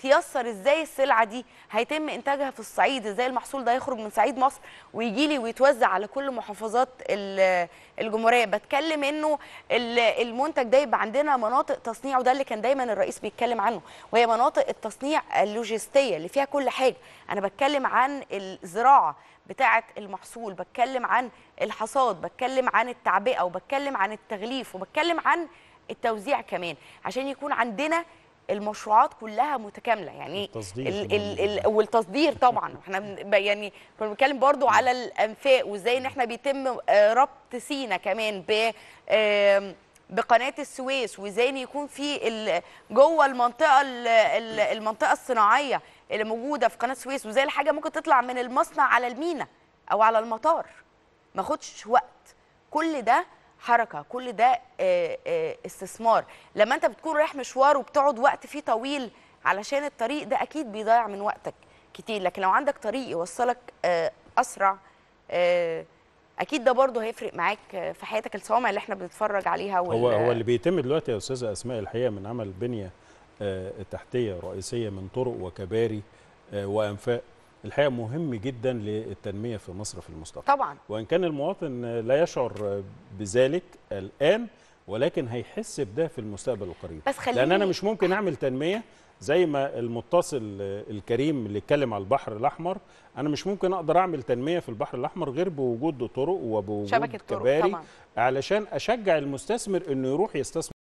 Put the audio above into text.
تيسر ازاي السلعه دي هيتم انتاجها في الصعيد ازاي المحصول ده يخرج من صعيد مصر ويجي لي ويتوزع على كل محافظات الجمهوريه بتكلم انه المنتج ده يبقى عندنا مناطق تصنيع وده اللي كان دايما الرئيس بيتكلم عنه وهي مناطق التصنيع اللوجستيه اللي فيها كل حاجه انا بتكلم عن الزراعه بتاعه المحصول بتكلم عن الحصاد بتكلم عن التعبئه وبتكلم عن التغليف وبتكلم عن التوزيع كمان عشان يكون عندنا المشروعات كلها متكامله يعني التصدير والتصدير طبعا احنا يعني كنا بنتكلم برضو على الانفاق وازاي ان احنا بيتم آه، ربط سينا كمان ب بقناه السويس وازاي يكون في جوه المنطقه المنطقه الصناعيه اللي موجوده في قناه السويس وازاي الحاجه ممكن تطلع من المصنع على المينا او على المطار ما خدش وقت كل ده حركه كل ده آه، آه، استثمار لما انت بتكون رايح مشوار وبتقعد وقت فيه طويل علشان الطريق ده اكيد بيضيع من وقتك كتير لكن لو عندك طريق يوصلك آه، اسرع اكيد ده برضه هيفرق معاك في حياتك الصوامع اللي احنا بنتفرج عليها وال... هو هو اللي بيتم دلوقتي يا استاذه اسماء الحقيقه من عمل بنيه تحتيه رئيسيه من طرق وكباري وانفاق الحقيقه مهم جدا للتنميه في مصر في المستقبل طبعا وان كان المواطن لا يشعر بذلك الان ولكن هيحس بده في المستقبل القريب بس خليني لان انا مش ممكن اعمل تنميه زي ما المتصل الكريم اللي اتكلم على البحر الاحمر انا مش ممكن اقدر اعمل تنميه في البحر الاحمر غير بوجود طرق وبوجود كباري طبعا. علشان اشجع المستثمر انه يروح يستثمر